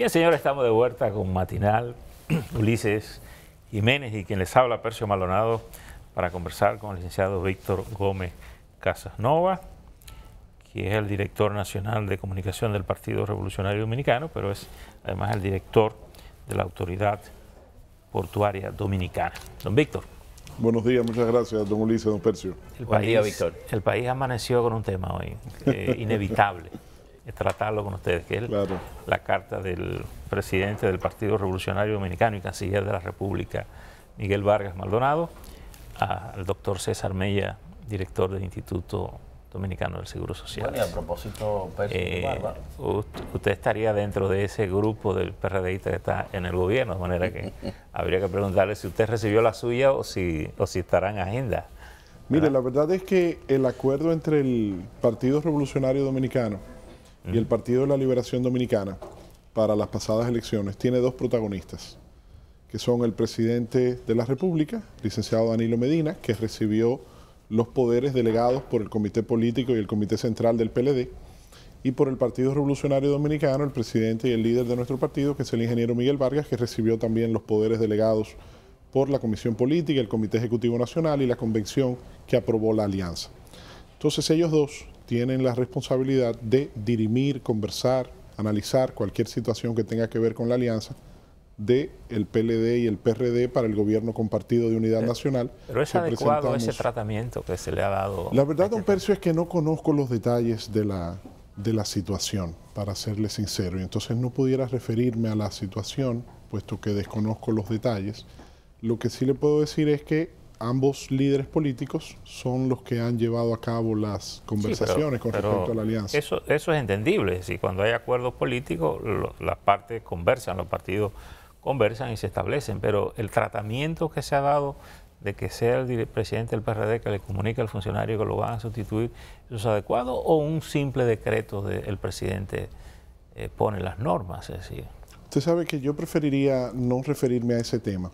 Bien, señores, estamos de vuelta con Matinal, Ulises Jiménez y quien les habla, Percio Malonado, para conversar con el licenciado Víctor Gómez Casasnova, que es el director nacional de comunicación del Partido Revolucionario Dominicano, pero es además el director de la Autoridad Portuaria Dominicana. Don Víctor. Buenos días, muchas gracias, don Ulises, don Percio. El país, Víctor. El país amaneció con un tema hoy, eh, inevitable tratarlo con ustedes, que es la carta del presidente del Partido Revolucionario Dominicano y canciller de la República, Miguel Vargas Maldonado, al doctor César Mella, director del Instituto Dominicano del Seguro Social. y a propósito, eh, usted estaría dentro de ese grupo del PRDI que está en el gobierno, de manera que habría que preguntarle si usted recibió la suya o si, o si estará en agenda. Mire, la verdad es que el acuerdo entre el Partido Revolucionario Dominicano y el Partido de la Liberación Dominicana para las pasadas elecciones tiene dos protagonistas, que son el presidente de la República, licenciado Danilo Medina, que recibió los poderes delegados por el Comité Político y el Comité Central del PLD, y por el Partido Revolucionario Dominicano, el presidente y el líder de nuestro partido, que es el ingeniero Miguel Vargas, que recibió también los poderes delegados por la Comisión Política, el Comité Ejecutivo Nacional y la Convención que aprobó la alianza. Entonces ellos dos tienen la responsabilidad de dirimir, conversar, analizar cualquier situación que tenga que ver con la alianza del el PLD y el PRD para el gobierno compartido de unidad eh, nacional. Pero es adecuado ese tratamiento que se le ha dado. La verdad, este don Percio, es que no conozco los detalles de la, de la situación, para serle sincero, y entonces no pudiera referirme a la situación, puesto que desconozco los detalles. Lo que sí le puedo decir es que ambos líderes políticos son los que han llevado a cabo las conversaciones con respecto a la alianza. Eso, eso es entendible, es cuando hay acuerdos políticos, las partes conversan, los partidos conversan y se establecen, pero el tratamiento que se ha dado de que sea el presidente del PRD que le comunique al funcionario que lo van a sustituir, ¿eso es adecuado o un simple decreto del presidente eh, pone las normas? Es decir? Usted sabe que yo preferiría no referirme a ese tema,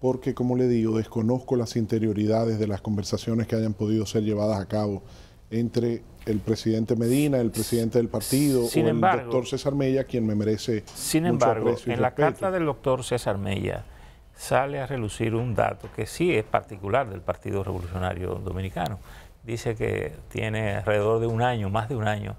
porque, como le digo, desconozco las interioridades de las conversaciones que hayan podido ser llevadas a cabo entre el presidente Medina, el presidente del partido o el doctor César Mella, quien me merece. Sin mucho embargo, en la carta del doctor César Mella sale a relucir un dato que sí es particular del Partido Revolucionario Dominicano. Dice que tiene alrededor de un año, más de un año,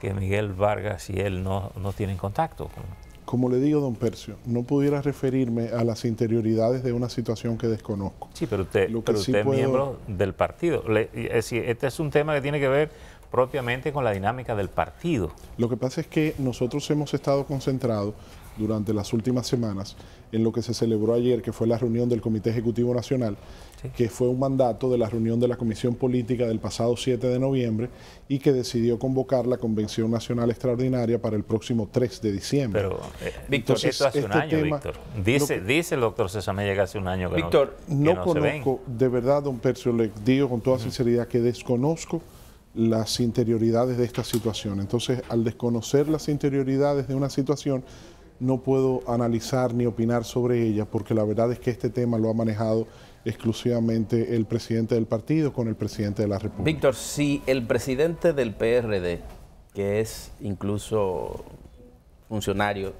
que Miguel Vargas y él no, no tienen contacto. Con, como le digo, don Percio, no pudiera referirme a las interioridades de una situación que desconozco. Sí, pero usted, es miembro del partido. es decir, este es un tema que tiene que ver propiamente con la dinámica del partido. Lo que pasa es que nosotros hemos estado concentrados durante las últimas semanas en lo que se celebró ayer, que fue la reunión del Comité Ejecutivo Nacional, que fue un mandato de la reunión de la Comisión Política del pasado 7 de noviembre y que decidió convocar la Convención Nacional Extraordinaria para el próximo 3 de diciembre. Pero, eh, Víctor, hace un este año, Dice, dice el doctor César que hace un año que Víctor, no, Víctor, no, conozco, de verdad, don Percio, le digo con toda sinceridad que desconozco las interioridades de esta situación. Entonces, al desconocer las interioridades de una situación, no puedo analizar ni opinar sobre ella, porque la verdad es que este tema lo ha manejado exclusivamente el presidente del partido con el presidente de la República. Víctor, si el presidente del PRD, que es incluso funcionario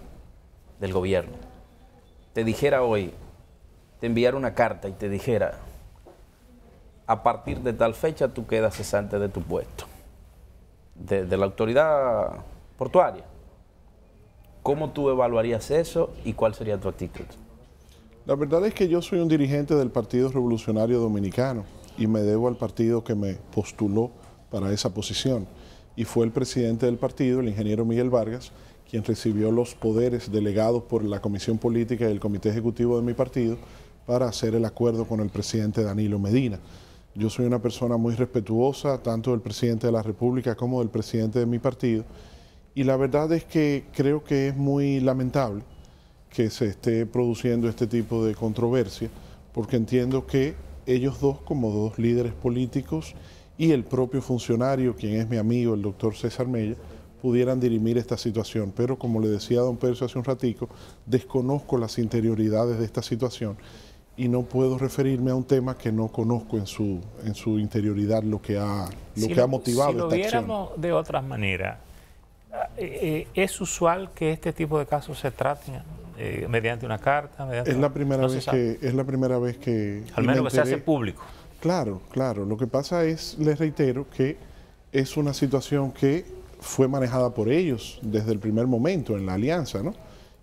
del gobierno, te dijera hoy, te enviara una carta y te dijera, a partir de tal fecha tú quedas cesante de tu puesto, de, la autoridad portuaria, ¿Cómo tú evaluarías eso y cuál sería tu actitud? La verdad es que yo soy un dirigente del Partido Revolucionario Dominicano y me debo al partido que me postuló para esa posición. Y fue el presidente del partido, el ingeniero Miguel Vargas, quien recibió los poderes delegados por la Comisión Política y el Comité Ejecutivo de mi partido para hacer el acuerdo con el presidente Danilo Medina. Yo soy una persona muy respetuosa, tanto del presidente de la República como del presidente de mi partido, y la verdad es que creo que es muy lamentable que se esté produciendo este tipo de controversia, porque entiendo que ellos dos, como dos líderes políticos y el propio funcionario, quien es mi amigo, el doctor César Mella, pudieran dirimir esta situación. Pero como le decía a don Percio hace un ratico, desconozco las interioridades de esta situación y no puedo referirme a un tema que no conozco en su, en su interioridad, lo que ha, lo que ha motivado. Si lo de otras maneras, eh, eh, es usual que este tipo de casos se traten eh, mediante una carta. es, la primera vez que, es la primera vez que... Al menos que se hace público. Claro, claro. Lo que pasa es, les reitero, que es una situación que fue manejada por ellos desde el primer momento en la alianza, ¿no?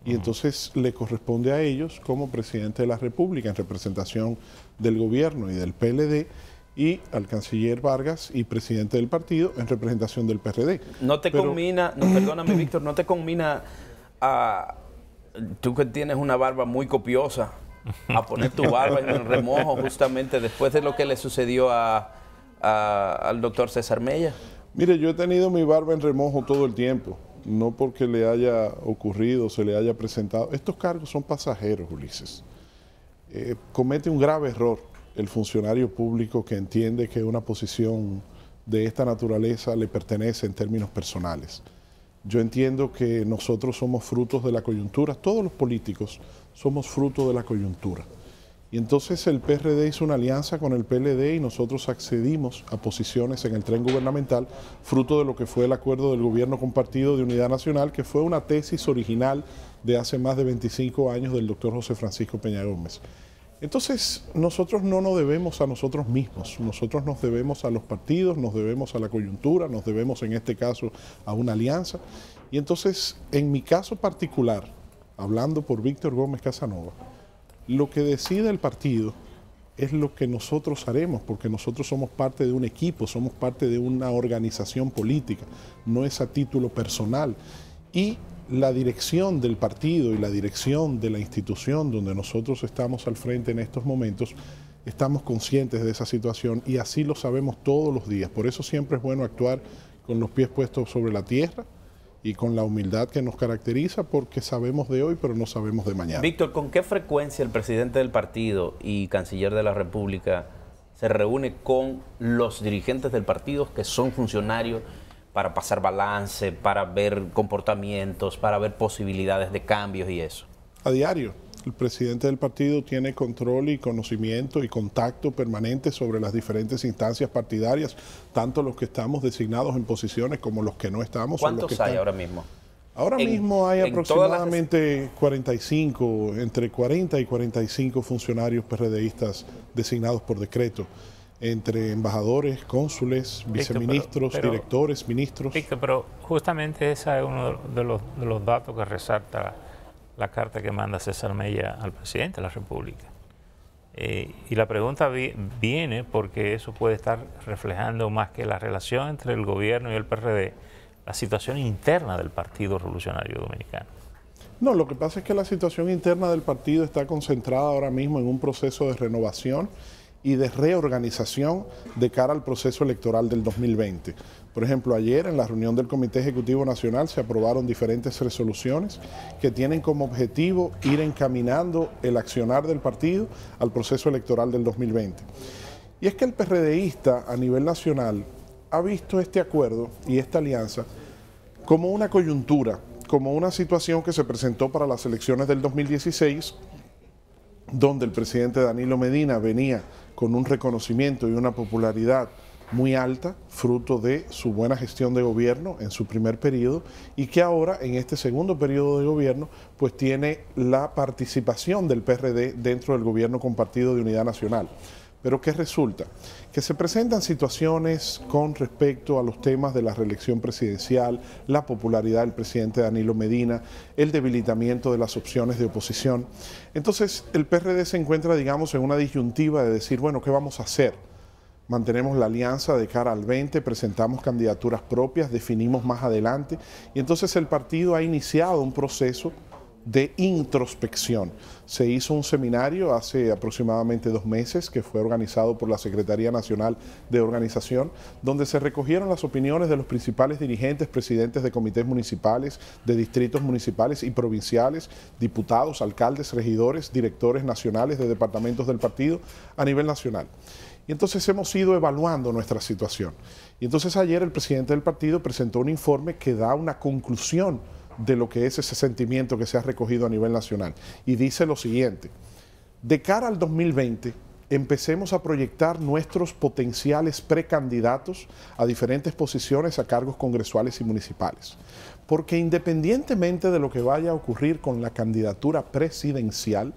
Y entonces le corresponde a ellos, como presidente de la República, en representación del gobierno y del PLD, y al canciller Vargas y presidente del partido en representación del PRD. No te combina, no, perdóname Víctor, no te combina a tú que tienes una barba muy copiosa a poner tu barba en remojo justamente después de lo que le sucedió a, al doctor César Mella. Mire, yo he tenido mi barba en remojo todo el tiempo, no porque le haya ocurrido, se le haya presentado. Estos cargos son pasajeros, Ulises. Eh, comete un grave error el funcionario público que entiende que una posición de esta naturaleza le pertenece en términos personales. Yo entiendo que nosotros somos frutos de la coyuntura, todos los políticos somos frutos de la coyuntura. Y entonces el PRD hizo una alianza con el PLD y nosotros accedimos a posiciones en el tren gubernamental, fruto de lo que fue el acuerdo del gobierno compartido de Unidad Nacional, que fue una tesis original de hace más de 25 años del doctor José Francisco Peña Gómez. Entonces, nosotros no nos debemos a nosotros mismos, nosotros nos debemos a los partidos, nos debemos a la coyuntura, nos debemos en este caso a una alianza. Y entonces, en mi caso particular, hablando por Víctor Gómez Casanova, lo que decide el partido es lo que nosotros haremos, porque nosotros somos parte de un equipo, somos parte de una organización política, no es a título personal. Y la dirección del partido y la dirección de la institución donde nosotros estamos al frente en estos momentos, estamos conscientes de esa situación y así lo sabemos todos los días. Por eso siempre es bueno actuar con los pies puestos sobre la tierra y con la humildad que nos caracteriza porque sabemos de hoy pero no sabemos de mañana. Víctor, ¿con qué frecuencia el presidente del partido y canciller de la República se reúne con los dirigentes del partido que son funcionarios? para pasar balance, para ver comportamientos, para ver posibilidades de cambios y eso? A diario. El presidente del partido tiene control y conocimiento y contacto permanente sobre las diferentes instancias partidarias, tanto los que estamos designados en posiciones como los que no estamos. ¿Cuántos hay ahora mismo? Ahora mismo hay aproximadamente 45, entre 40 y 45 funcionarios PRDistas designados por decreto entre embajadores, cónsules, viceministros, directores, ministros. pero justamente ese es uno de los, datos que resalta la, carta que manda César Mella al presidente de la República. Eh, y la pregunta viene porque eso puede estar reflejando más que la relación entre el gobierno y el PRD, la situación interna del Partido Revolucionario Dominicano. No, lo que pasa es que la situación interna del partido está concentrada ahora mismo en un proceso de renovación y de reorganización de cara al proceso electoral del 2020. Por ejemplo, ayer en la reunión del Comité Ejecutivo Nacional se aprobaron diferentes resoluciones que tienen como objetivo ir encaminando el accionar del partido al proceso electoral del 2020. Y es que el PRDista a nivel nacional ha visto este acuerdo y esta alianza como una coyuntura, como una situación que se presentó para las elecciones del 2016 donde el presidente Danilo Medina venía con un reconocimiento y una popularidad muy alta, fruto de su buena gestión de gobierno en su primer periodo y que ahora en este segundo periodo de gobierno pues tiene la participación del PRD dentro del gobierno compartido de unidad nacional. Pero ¿qué resulta? Que se presentan situaciones con respecto a los temas de la reelección presidencial, la popularidad del presidente Danilo Medina, el debilitamiento de las opciones de oposición. Entonces el PRD se encuentra, digamos, en una disyuntiva de decir, bueno, ¿qué vamos a hacer? Mantenemos la alianza de cara al 20, presentamos candidaturas propias, definimos más adelante y entonces el partido ha iniciado un proceso de introspección. Se hizo un seminario hace aproximadamente dos meses que fue organizado por la Secretaría Nacional de Organización, donde se recogieron las opiniones de los principales dirigentes, presidentes de comités municipales, de distritos municipales y provinciales, diputados, alcaldes, regidores, directores nacionales de departamentos del partido a nivel nacional. Y entonces hemos ido evaluando nuestra situación. Y entonces ayer el presidente del partido presentó un informe que da una conclusión de lo que es ese sentimiento que se ha recogido a nivel nacional. Y dice lo siguiente, de cara al 2020, empecemos a proyectar nuestros potenciales precandidatos a diferentes posiciones a cargos congresuales y municipales. Porque independientemente de lo que vaya a ocurrir con la candidatura presidencial,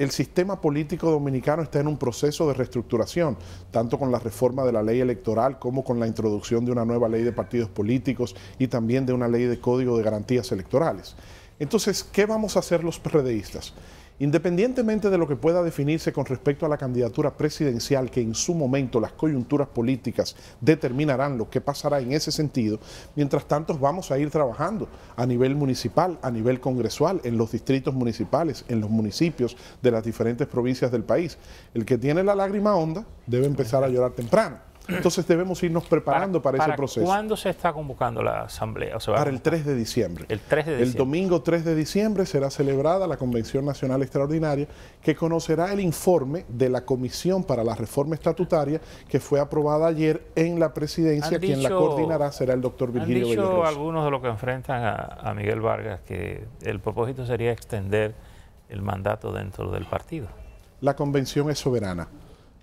el sistema político dominicano está en un proceso de reestructuración, tanto con la reforma de la ley electoral como con la introducción de una nueva ley de partidos políticos y también de una ley de código de garantías electorales. Entonces, ¿qué vamos a hacer los PRDistas? Independientemente de lo que pueda definirse con respecto a la candidatura presidencial, que en su momento las coyunturas políticas determinarán lo que pasará en ese sentido, mientras tanto vamos a ir trabajando a nivel municipal, a nivel congresual, en los distritos municipales, en los municipios de las diferentes provincias del país. El que tiene la lágrima honda debe empezar a llorar temprano. Entonces debemos irnos preparando para, ese proceso. ¿Cuándo se está convocando la asamblea? para el 3 de diciembre. El 3 de domingo 3 de diciembre será celebrada la Convención Nacional Extraordinaria que conocerá el informe de la Comisión para la Reforma Estatutaria que fue aprobada ayer en la presidencia. Quien la coordinará será el doctor Virgilio han dicho algunos de los que enfrentan a Miguel Vargas que el propósito sería extender el mandato dentro del partido. La convención es soberana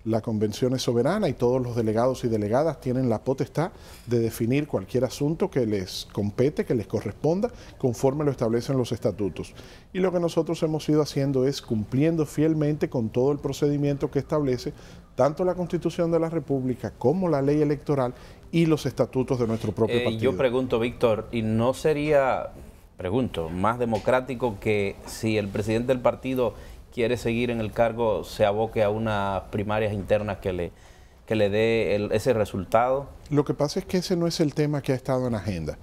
la convención es soberana y todos los delegados y delegadas tienen la potestad de definir cualquier asunto que les compete, que les corresponda, conforme lo establecen los estatutos. Y lo que nosotros hemos ido haciendo es cumpliendo fielmente con todo el procedimiento que establece tanto la Constitución de la República como la ley electoral y los estatutos de nuestro propio eh, partido. Yo pregunto, Víctor, ¿y no sería, pregunto, más democrático que si el presidente del partido quiere seguir en el cargo se aboque a unas primarias internas que le, que le dé ese resultado lo que pasa es que ese no es el tema que ha estado en agenda.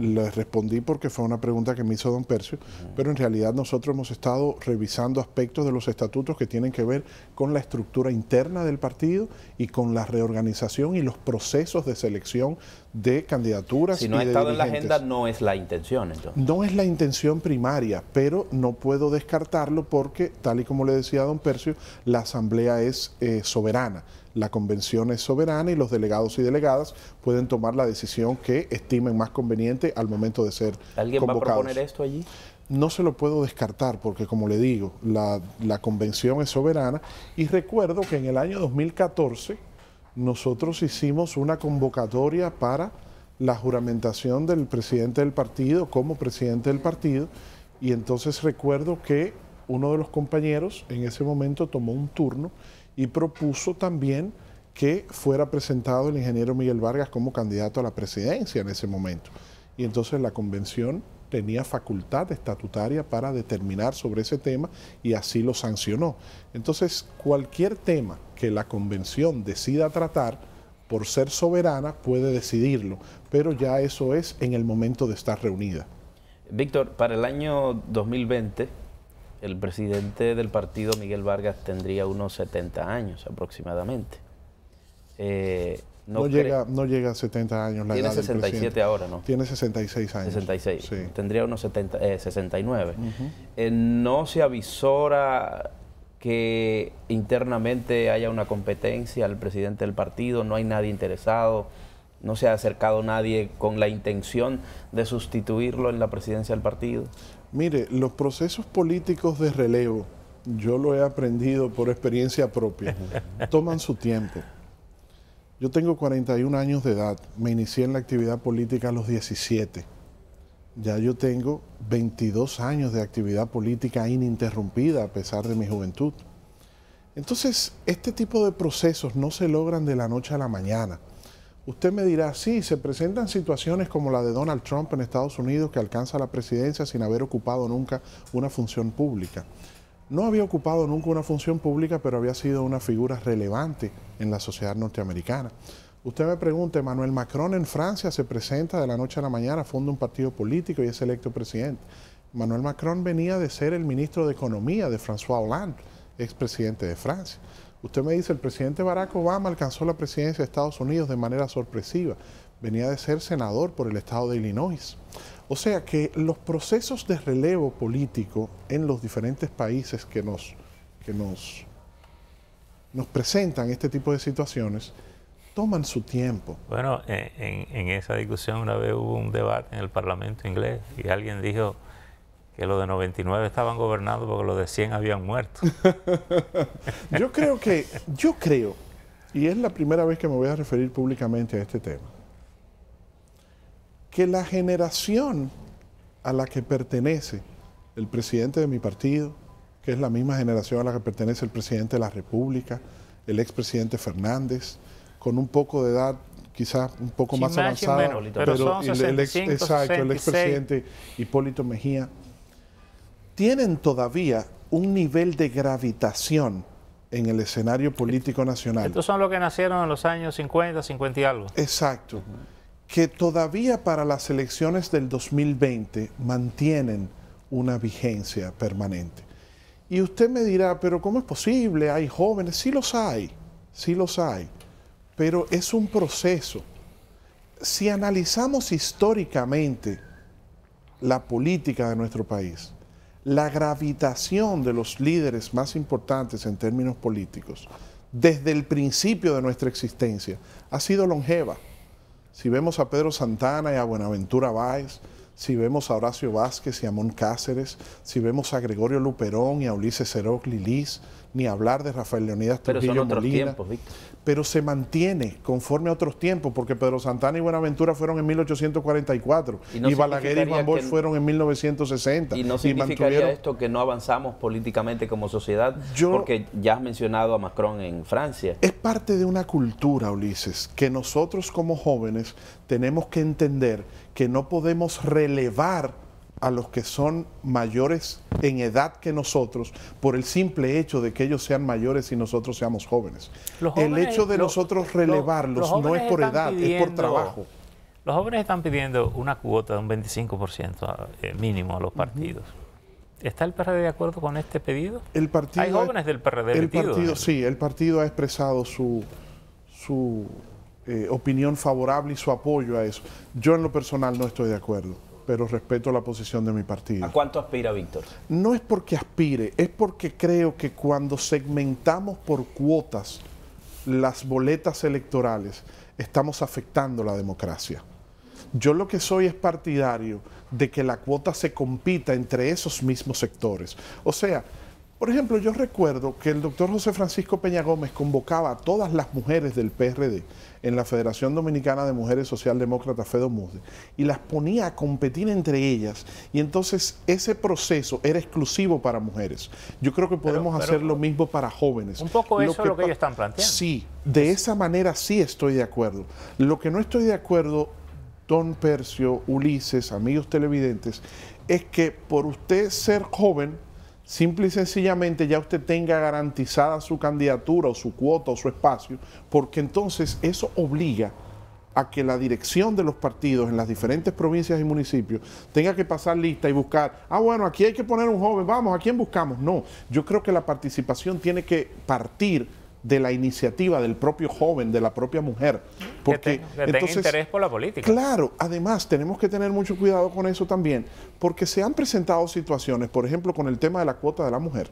Le respondí porque fue una pregunta que me hizo don Percio, pero en realidad nosotros hemos estado revisando aspectos de los estatutos que tienen que ver con la estructura interna del partido y con la reorganización y los procesos de selección de candidaturas. Si no ha estado en la agenda, no es la intención. Entonces. No es la intención primaria, pero no puedo descartarlo porque, tal y como le decía don Percio, la Asamblea es eh, soberana, la Convención es soberana y los delegados y delegadas pueden tomar la decisión que estimen más conveniente al momento de ser ¿Alguien va a proponer esto allí? no se lo puedo descartar porque, como le digo, la, convención es soberana y recuerdo que en el año 2014 nosotros hicimos una convocatoria para la juramentación del presidente del partido como presidente del partido y entonces recuerdo que uno de los compañeros en ese momento tomó un turno y propuso también que fuera presentado el ingeniero Miguel Vargas como candidato a la presidencia en ese momento. Y entonces la convención tenía facultad estatutaria para determinar sobre ese tema y así lo sancionó. Entonces, cualquier tema que la convención decida tratar, por ser soberana, puede decidirlo, pero ya eso es en el momento de estar reunida. Víctor, para el año 2020, el presidente del partido, Miguel Vargas, tendría unos 70 años aproximadamente. Eh, no, llega, no llega a 70 años Tiene 67 ahora, ¿no? Tiene 66 años. 66. Tendría unos 70, 69. Eh, eh, ¿No se avisora que internamente haya una competencia al presidente del partido? ¿No hay nadie interesado? ¿No se ha acercado nadie con la intención de sustituirlo en la presidencia del partido? Mire, los procesos políticos de relevo, yo lo he aprendido por experiencia propia, toman su tiempo. Yo tengo 41 años de edad, me inicié en la actividad política a los 17. Ya yo tengo 22 años de actividad política ininterrumpida a pesar de mi juventud. Entonces, este tipo de procesos no se logran de la noche a la mañana. Usted me dirá, sí, se presentan situaciones como la de Donald Trump en Estados Unidos que alcanza la presidencia sin haber ocupado nunca una función pública. No había ocupado nunca una función pública, pero había sido una figura relevante en la sociedad norteamericana. Usted me pregunta, ¿Manuel Macron en Francia se presenta de la noche a la mañana, funda un partido político y es electo presidente. Manuel Macron venía de ser el ministro de Economía de François Hollande, expresidente de Francia. Usted me dice, el presidente Barack Obama alcanzó la presidencia de Estados Unidos de manera sorpresiva. Venía de ser senador por el estado de Illinois. O sea que los procesos de relevo político en los diferentes países que nos, que nos, nos presentan este tipo de situaciones toman su tiempo. Bueno, en, esa discusión una vez hubo un debate en el Parlamento inglés y alguien dijo que los de 99 estaban gobernando porque los de 100 habían muerto. yo creo que, yo creo, y es la primera vez que me voy a referir públicamente a este tema, que la generación a la que pertenece el presidente de mi partido, que es la misma generación a la que pertenece el presidente de la República, el expresidente Fernández, con un poco de edad quizás un poco más avanzada, pero, el, exacto, el expresidente Hipólito Mejía, tienen todavía un nivel de gravitación en el escenario político nacional. Estos son los que nacieron en los años 50, 50 y algo. Exacto que todavía para las elecciones del 2020 mantienen una vigencia permanente. Y usted me dirá, pero ¿cómo es posible? Hay jóvenes, sí los hay, sí los hay, pero es un proceso. Si analizamos históricamente la política de nuestro país, la gravitación de los líderes más importantes en términos políticos, desde el principio de nuestra existencia, ha sido longeva si vemos a Pedro Santana y a Buenaventura Báez, si vemos a Horacio Vázquez y a Mon Cáceres, si vemos a Gregorio Luperón y a Ulises Seroc Lilis, ni hablar de Rafael Leonidas Pero Molina. Pero se mantiene conforme a otros tiempos, porque Pedro Santana y Buenaventura fueron en 1844, y, Balaguer y Juan Bosch fueron en 1960. ¿Y no significaría esto que no avanzamos políticamente como sociedad? porque ya has mencionado a Macron en Francia. Es parte de una cultura, Ulises, que nosotros como jóvenes tenemos que entender que no podemos relevar a los que son mayores en edad que nosotros por el simple hecho de que ellos sean mayores y nosotros seamos jóvenes. el hecho de nosotros relevarlos no es por edad, es por trabajo. Los jóvenes están pidiendo una cuota de un 25% ah, eh, mínimo a los partidos. ¿Está el PRD de acuerdo con este pedido? El partido Hay jóvenes del PRD. El partido, ¿eh? sí, el partido ha expresado su, su eh, opinión favorable y su apoyo a eso. Yo en lo personal no estoy de acuerdo pero respeto la posición de mi partido. ¿A cuánto aspira Víctor? No es porque aspire, es porque creo que cuando segmentamos por cuotas las boletas electorales, estamos afectando la democracia. Yo lo que soy es partidario de que la cuota se compita entre esos mismos sectores. O sea, por ejemplo, yo recuerdo que el doctor José Francisco Peña Gómez convocaba a todas las mujeres del PRD en la Federación Dominicana de Mujeres Socialdemócratas FEDOMUDE y las ponía a competir entre ellas. Y entonces ese proceso era exclusivo para mujeres. Yo creo que podemos hacer lo mismo para jóvenes. Un poco eso es lo que ellos están planteando. Sí, de esa manera sí estoy de acuerdo. Lo que no estoy de acuerdo, don Percio, Ulises, amigos televidentes, es que por usted ser joven, simple y sencillamente ya usted tenga garantizada su candidatura o su cuota o su espacio, porque entonces eso obliga a que la dirección de los partidos en las diferentes provincias y municipios tenga que pasar lista y buscar, ah, bueno, aquí hay que poner un joven, vamos, ¿a quién buscamos? No, yo creo que la participación tiene que partir de la iniciativa del propio joven, de la propia mujer. Porque entonces, interés por la política. Claro, además tenemos que tener mucho cuidado con eso también, porque se han presentado situaciones, por ejemplo, con el tema de la cuota de la mujer,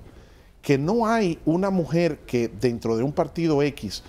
que no hay una mujer que dentro de un partido X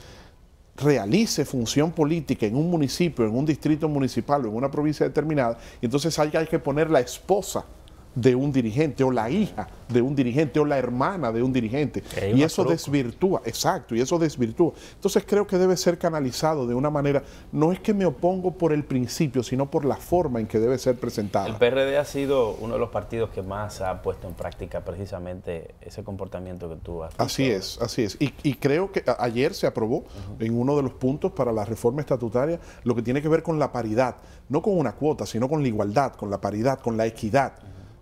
realice función política en un municipio, en un distrito municipal o en una provincia determinada, y entonces hay que poner la esposa de un dirigente o la hija de un dirigente o la hermana de un dirigente. Y eso desvirtúa, exacto, y eso desvirtúa. Entonces creo que debe ser canalizado de una manera, no es que me opongo por el principio, sino por la forma en que debe ser presentado. El PRD ha sido uno de los partidos que más ha puesto en práctica precisamente ese comportamiento que tú has. Así es, así es. Y, y, creo que ayer se aprobó en uno de los puntos para la reforma estatutaria lo que tiene que ver con la paridad, no con una cuota, sino con la igualdad, con la paridad, con la equidad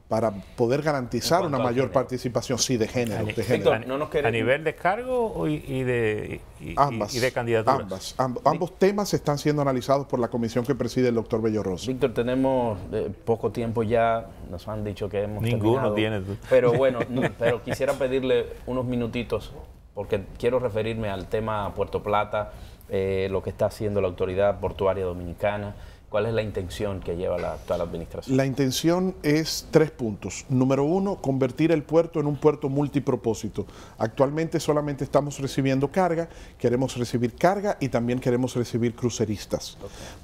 para poder garantizar una mayor participación, sí, de género. a nivel de cargo y, de, de ambos temas están siendo analizados por la comisión que preside el doctor Bello Rosa. Víctor, tenemos eh, poco tiempo ya, nos han dicho que hemos Ninguno tiene. Pero bueno, pero quisiera pedirle unos minutitos, porque quiero referirme al tema Puerto Plata, eh, lo que está haciendo la autoridad portuaria dominicana. ¿Cuál es la intención que lleva la actual administración? La intención es tres puntos. Número uno, convertir el puerto en un puerto multipropósito. Actualmente solamente estamos recibiendo carga, queremos recibir carga y también queremos recibir cruceristas.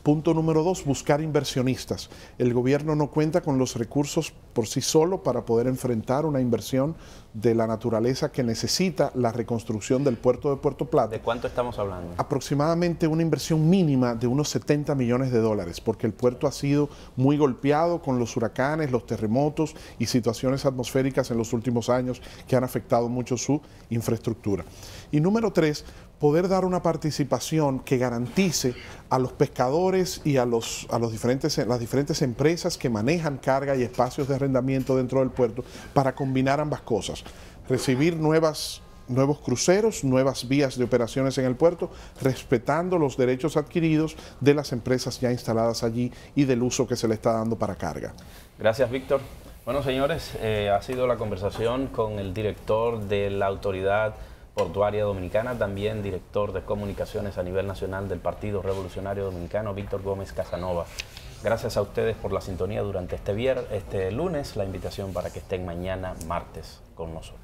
Punto número dos, buscar inversionistas. El gobierno no cuenta con los recursos por sí solo para poder enfrentar una inversión de la naturaleza que necesita la reconstrucción del puerto de Puerto Plata. ¿De cuánto estamos hablando? Aproximadamente una inversión mínima de unos 70 millones de dólares porque el puerto ha sido muy golpeado con los huracanes, los terremotos y situaciones atmosféricas en los últimos años que han afectado mucho su infraestructura. Y número tres, poder dar una participación que garantice a los pescadores y a, los, a los diferentes, las diferentes empresas que manejan carga y espacios de arrendamiento dentro del puerto para combinar ambas cosas. Recibir nuevas nuevos cruceros, nuevas vías de operaciones en el puerto, respetando los derechos adquiridos de las empresas ya instaladas allí y del uso que se le está dando para carga. Gracias, Víctor. Bueno, señores, eh, ha sido la conversación con el director de la Autoridad Portuaria Dominicana, también director de comunicaciones a nivel nacional del Partido Revolucionario Dominicano, Víctor Gómez Casanova. Gracias a ustedes por la sintonía durante este, viernes, este lunes, la invitación para que estén mañana martes con nosotros.